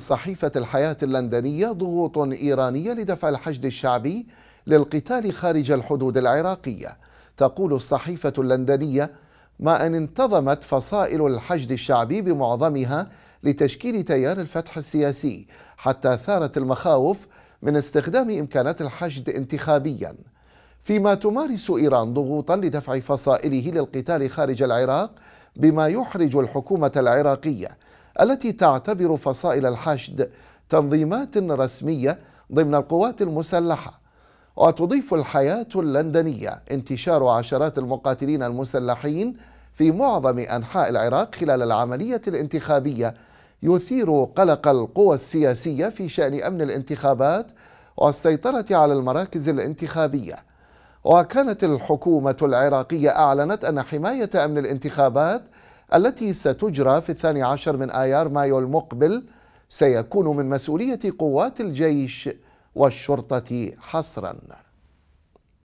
صحيفة الحياة اللندنية ضغوط إيرانية لدفع الحشد الشعبي للقتال خارج الحدود العراقية تقول الصحيفة اللندنية ما أن انتظمت فصائل الحشد الشعبي بمعظمها لتشكيل تيار الفتح السياسي حتى ثارت المخاوف من استخدام إمكانات الحشد انتخابيا فيما تمارس إيران ضغوطا لدفع فصائله للقتال خارج العراق بما يحرج الحكومة العراقية التي تعتبر فصائل الحشد تنظيمات رسمية ضمن القوات المسلحة وتضيف الحياة اللندنية انتشار عشرات المقاتلين المسلحين في معظم أنحاء العراق خلال العملية الانتخابية يثير قلق القوى السياسية في شأن أمن الانتخابات والسيطرة على المراكز الانتخابية وكانت الحكومة العراقية أعلنت أن حماية أمن الانتخابات التي ستجرى في الثاني عشر من آيار مايو المقبل سيكون من مسؤولية قوات الجيش والشرطة حصراً